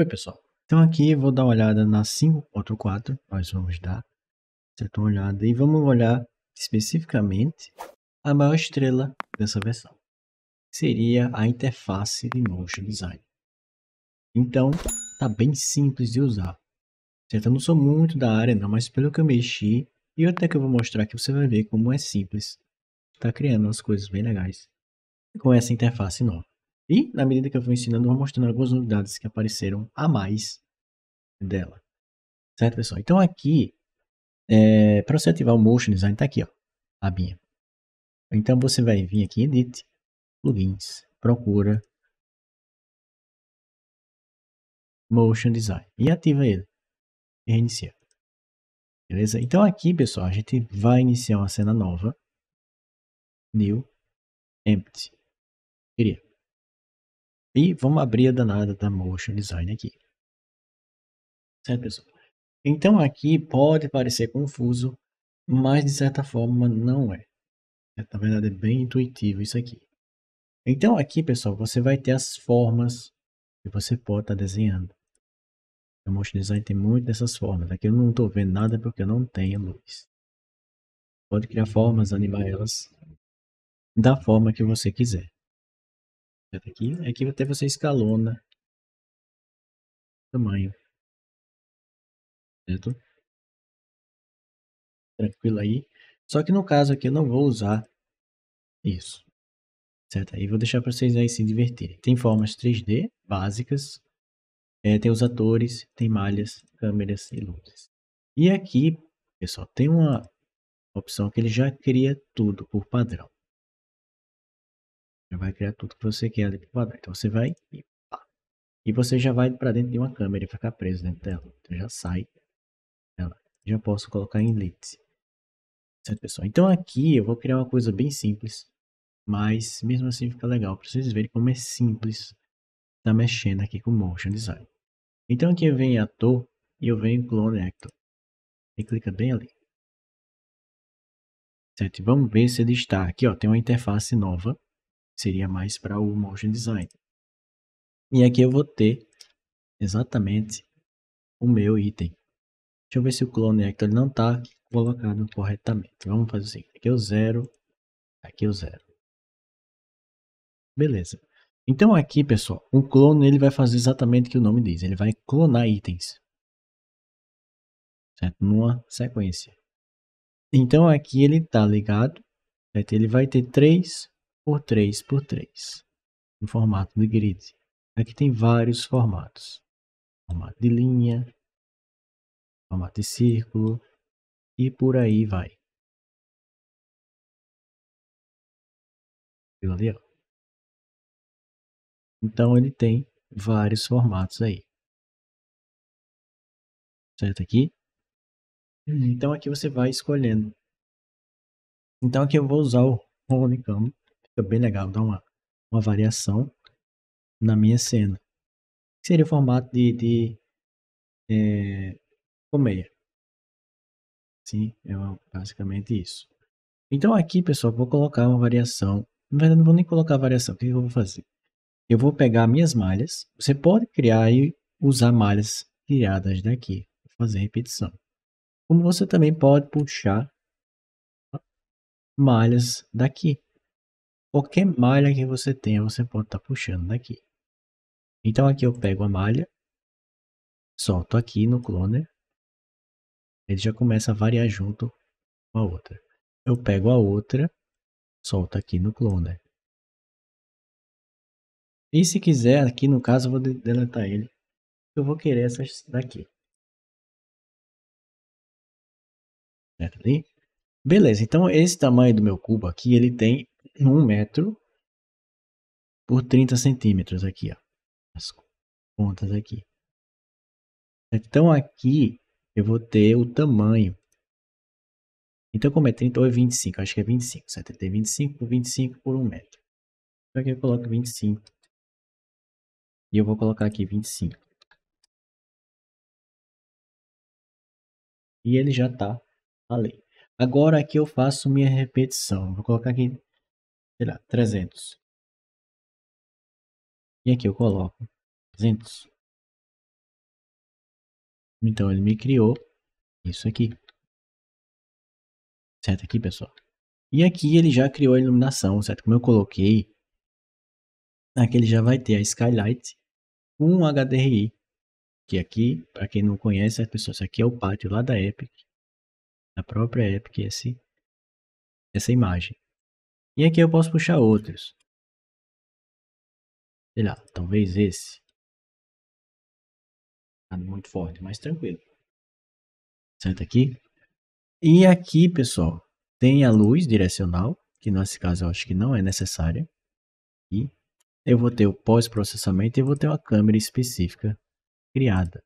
Oi, pessoal. Então aqui vou dar uma olhada na 5.4, nós vamos dar uma olhada e vamos olhar especificamente a maior estrela dessa versão. Seria a interface de Motion Design. Então, tá bem simples de usar. Certo, eu não sou muito da área não, mas pelo que eu mexi, e até que eu vou mostrar aqui, você vai ver como é simples. Tá criando umas coisas bem legais com essa interface nova. E, na medida que eu vou ensinando, eu vou mostrando algumas novidades que apareceram a mais dela. Certo, pessoal? Então, aqui, é, para você ativar o Motion Design, está aqui, ó, a abinha. Então, você vai vir aqui em Edit, Plugins, procura Motion Design e ativa ele. E reinicia. Beleza? Então, aqui, pessoal, a gente vai iniciar uma cena nova. New, Empty. Queria. E vamos abrir a danada da Motion Design aqui. Certo, pessoal? Então, aqui pode parecer confuso, mas de certa forma não é. é na verdade, é bem intuitivo isso aqui. Então, aqui, pessoal, você vai ter as formas que você pode estar tá desenhando. O Motion Design tem muito dessas formas. Aqui eu não estou vendo nada porque eu não tenho luz. Pode criar formas, animar elas da forma que você quiser aqui, aqui até você escalona né? o tamanho, certo? Tranquilo aí. Só que no caso aqui eu não vou usar isso, certo? Aí vou deixar para vocês aí se divertirem. Tem formas 3D básicas, é, tem os atores, tem malhas, câmeras e luzes. E aqui, pessoal, tem uma opção que ele já cria tudo por padrão. Já vai criar tudo que você quer ali pro quadrado. Então você vai e pá. E você já vai para dentro de uma câmera e ficar preso dentro dela. Então já sai dela. Já posso colocar em ellipse. Certo, pessoal? Então aqui eu vou criar uma coisa bem simples. Mas mesmo assim fica legal para vocês verem como é simples tá mexendo aqui com motion design. Então aqui vem ator e eu venho clone actor. E clica bem ali. Certo? Vamos ver se ele está aqui, ó, tem uma interface nova seria mais para o motion design. E aqui eu vou ter exatamente o meu item. Deixa eu ver se o clone actor não está colocado corretamente. Vamos fazer assim. aqui é o zero, aqui é o zero. Beleza. Então aqui, pessoal, um clone ele vai fazer exatamente o que o nome diz. Ele vai clonar itens. Certo? Numa sequência. Então aqui ele está ligado. Certo? Ele vai ter três por 3 por 3 no formato de grid. Aqui tem vários formatos. Formato de linha, formato de círculo e por aí vai. Viu ali? Então ele tem vários formatos aí. Certo aqui? Uhum. Então aqui você vai escolhendo. Então aqui eu vou usar o Honeycomb Fica bem legal, dá uma, uma variação na minha cena. Seria o formato de, de é, colmeia. Sim, é basicamente isso. Então aqui, pessoal, vou colocar uma variação. Na verdade, não vou nem colocar variação. O que eu vou fazer? Eu vou pegar minhas malhas. Você pode criar e usar malhas criadas daqui. Vou fazer repetição. Como você também pode puxar malhas daqui. Qualquer malha que você tenha, você pode estar tá puxando daqui. Então aqui eu pego a malha, solto aqui no cloner, ele já começa a variar junto com a outra. Eu pego a outra, solto aqui no cloner. E se quiser, aqui no caso eu vou deletar ele, eu vou querer essas daqui. Certo ali? Beleza, então esse tamanho do meu cubo aqui, ele tem 1 metro por 30 centímetros aqui, ó. As pontas aqui. Então aqui eu vou ter o tamanho. Então como é 30 ou é 25? Acho que é 25, certo? Tem 25 por 25 por 1 metro. Então aqui eu coloco 25. E eu vou colocar aqui 25. E ele já está além. Agora aqui eu faço minha repetição. Vou colocar aqui sei lá, 300. E aqui eu coloco 300. Então ele me criou isso aqui. Certo aqui, pessoal? E aqui ele já criou a iluminação, certo? Como eu coloquei, aqui ele já vai ter a Skylight com HDRI. Que aqui, para quem não conhece, pessoal, isso aqui é o pátio lá da Epic. Da própria Epic, esse, essa imagem. E aqui eu posso puxar outros. Sei lá, talvez esse. Ah, Nada muito forte, mas tranquilo. Certo aqui. E aqui, pessoal, tem a luz direcional, que nesse caso eu acho que não é necessária. E eu vou ter o pós-processamento e vou ter uma câmera específica criada.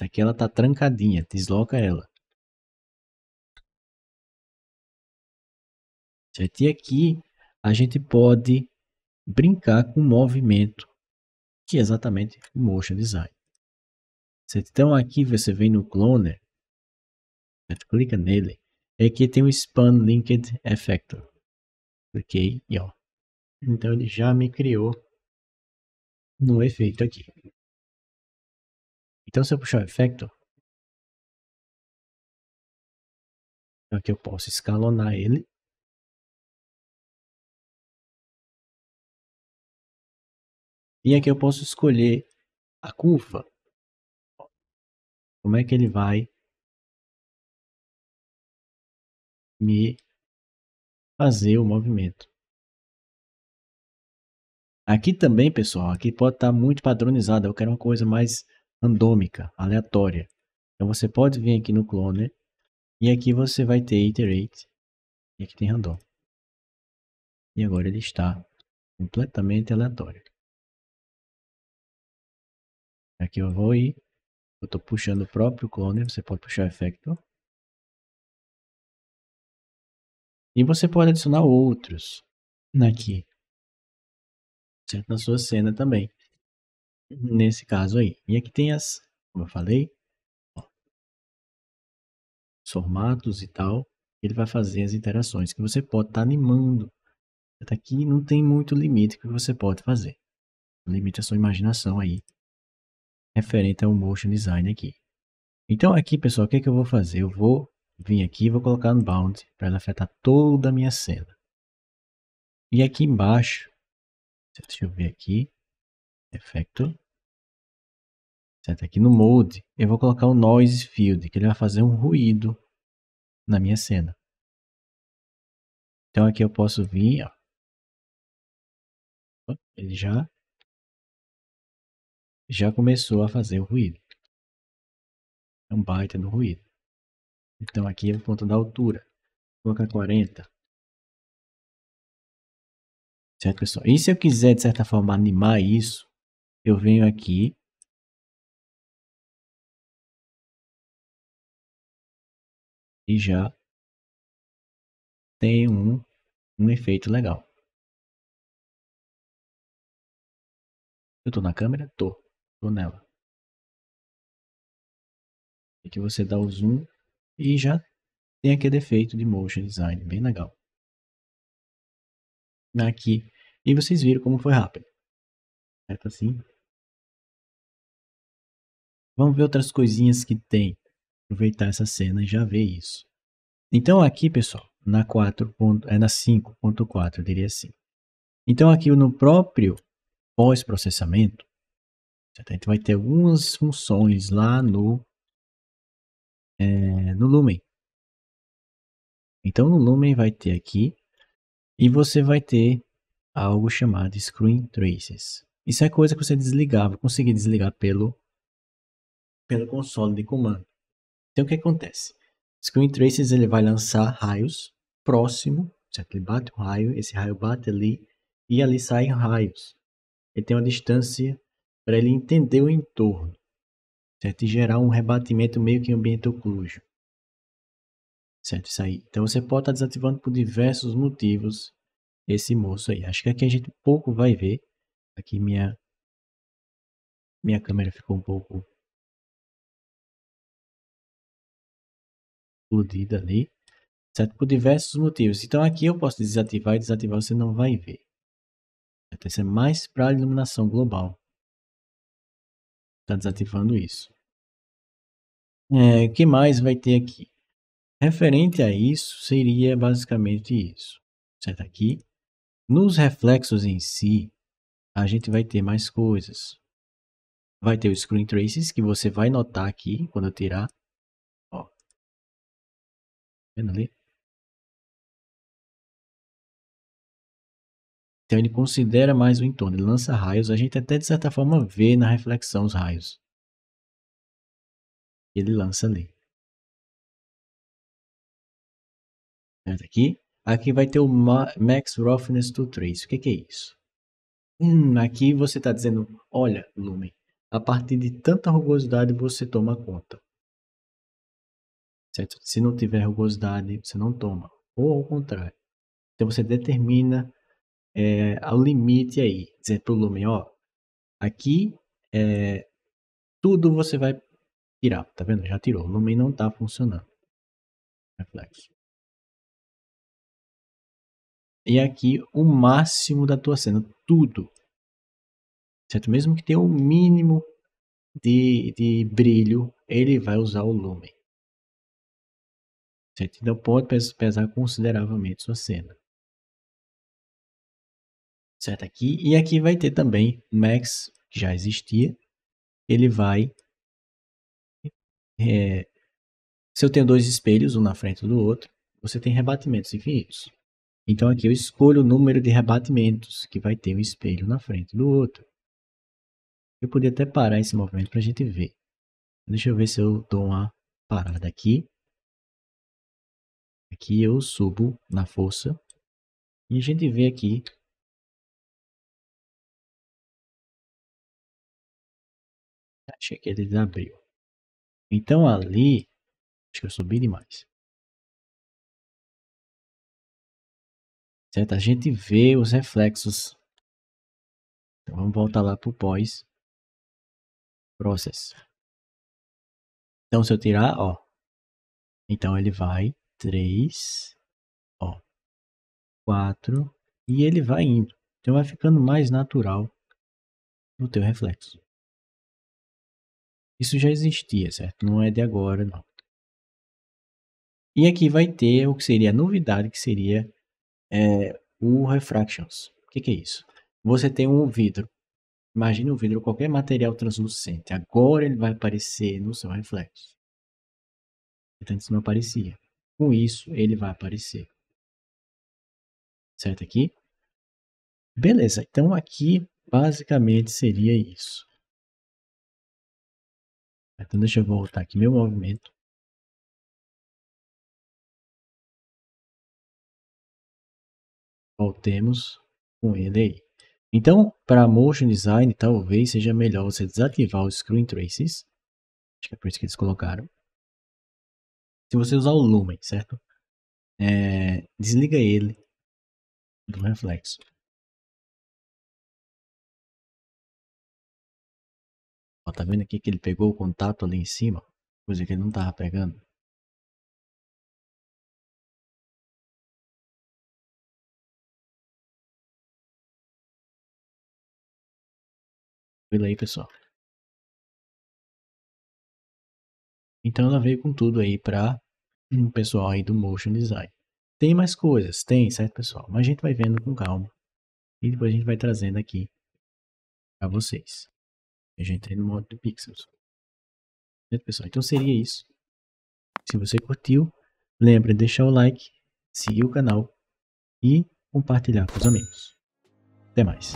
Aqui ela está trancadinha, desloca ela. Certo? E aqui a gente pode brincar com o movimento, que é exatamente o motion design. Certo? Então aqui você vem no cloner, certo? clica nele, e aqui tem o um span linked effector. Cliquei e ó. Então ele já me criou no efeito aqui. Então se eu puxar o effector, aqui eu posso escalonar ele E aqui eu posso escolher a curva. Como é que ele vai me fazer o movimento. Aqui também, pessoal, aqui pode estar tá muito padronizado. Eu quero uma coisa mais randômica, aleatória. Então você pode vir aqui no cloner e aqui você vai ter iterate e aqui tem random. E agora ele está completamente aleatório. Aqui eu vou ir. Eu estou puxando o próprio clone, você pode puxar o effector. E você pode adicionar outros aqui. Certo? Na sua cena também. Nesse caso aí. E aqui tem as, como eu falei, ó, os formatos e tal. Ele vai fazer as interações que você pode estar tá animando. Até aqui não tem muito limite que você pode fazer. Limite a sua imaginação aí referente ao motion design aqui. Então aqui, pessoal, o que, é que eu vou fazer? Eu vou vir aqui e vou colocar bound para ela afetar toda a minha cena. E aqui embaixo, deixa eu ver aqui, efeito, certo? Aqui no mode, eu vou colocar o noise field, que ele vai fazer um ruído na minha cena. Então aqui eu posso vir, ó. Ele já já começou a fazer o ruído. É um baita no ruído. Então aqui é o ponto da altura. Vou colocar 40. Certo, pessoal? E se eu quiser, de certa forma, animar isso, eu venho aqui. E já tem um, um efeito legal. Eu tô na câmera? estou Tô nela. Aqui é você dá o zoom e já tem aquele efeito de motion design, bem legal. Aqui, e vocês viram como foi rápido. Certo assim? Vamos ver outras coisinhas que tem. Aproveitar essa cena e já ver isso. Então aqui, pessoal, na 4. é na 5.4, eu diria assim. Então aqui no próprio pós-processamento, a gente vai ter algumas funções lá no, é, no Lumen. Então, no Lumen vai ter aqui e você vai ter algo chamado Screen Traces. Isso é coisa que você desligava, conseguia desligar pelo, pelo console de comando. Então, o que acontece? Screen Traces ele vai lançar raios próximo, certo? Ele bate um raio, esse raio bate ali e ali saem raios. Ele tem uma distância para ele entender o entorno, certo? E gerar um rebatimento meio que ambiente ocluso, certo? Isso aí. Então você pode estar tá desativando por diversos motivos esse moço aí. Acho que aqui a gente pouco vai ver. Aqui minha minha câmera ficou um pouco explodida ali, certo? Por diversos motivos. Então aqui eu posso desativar e desativar, você não vai ver. Então, isso é mais para iluminação global. Tá desativando isso. É, o é, que mais vai ter aqui? Referente a isso, seria basicamente isso. Certo? Aqui, nos reflexos em si, a gente vai ter mais coisas. Vai ter o Screen Traces, que você vai notar aqui, quando eu tirar. Ó. Tá vendo ali? Então ele considera mais o entorno, ele lança raios. A gente até de certa forma vê na reflexão os raios. Ele lança ali. Certo? Aqui. Aqui vai ter o Max Roughness to Trace. O que, que é isso? Hum, aqui você está dizendo, olha, Lumen, a partir de tanta rugosidade você toma conta. Certo? Se não tiver rugosidade, você não toma. Ou ao contrário. Então você determina é, ao limite aí, dizer para o Lumen, ó, aqui é, tudo você vai tirar, tá vendo? Já tirou, o Lumen não tá funcionando. Reflexo. E aqui o máximo da tua cena, tudo. Certo? Mesmo que tenha o um mínimo de, de brilho, ele vai usar o Lumen. Certo? Então pode pesar consideravelmente sua cena certo? Aqui e aqui vai ter também max que já existia. Ele vai é, se eu tenho dois espelhos, um na frente do outro, você tem rebatimentos infinitos. Então aqui eu escolho o número de rebatimentos que vai ter um espelho na frente do outro. Eu podia até parar esse movimento para a gente ver. Deixa eu ver se eu dou uma parada aqui. Aqui eu subo na força. E a gente vê aqui Achei que ele desabriu. Então ali. Acho que eu subi demais. Certo? A gente vê os reflexos. Então vamos voltar lá pro pós. Process. Então se eu tirar, ó. Então ele vai 3, ó. 4 e ele vai indo. Então vai ficando mais natural no teu reflexo. Isso já existia, certo? Não é de agora, não. E aqui vai ter o que seria a novidade, que seria é, o Refractions. O que, que é isso? Você tem um vidro. Imagina um vidro, qualquer material translucente. Agora ele vai aparecer no seu reflexo. Antes não aparecia. Com isso, ele vai aparecer. Certo aqui? Beleza, então aqui basicamente seria isso. Então deixa eu voltar aqui meu movimento. Voltemos com ele aí. Então, para motion design, talvez seja melhor você desativar os screen traces. Acho que é por isso que eles colocaram. Se você usar o Lumen, certo? É, desliga ele do reflexo. Ó, tá vendo aqui que ele pegou o contato ali em cima? Coisa que ele não tava pegando. Tranquilo aí, pessoal. Então ela veio com tudo aí para o pessoal aí do motion design. Tem mais coisas, tem, certo, pessoal? Mas a gente vai vendo com calma e depois a gente vai trazendo aqui para vocês. A gente tem no modo de pixels. Certo, pessoal? Então seria isso. Se você curtiu, lembre de deixar o like, seguir o canal e compartilhar com os amigos. Até mais.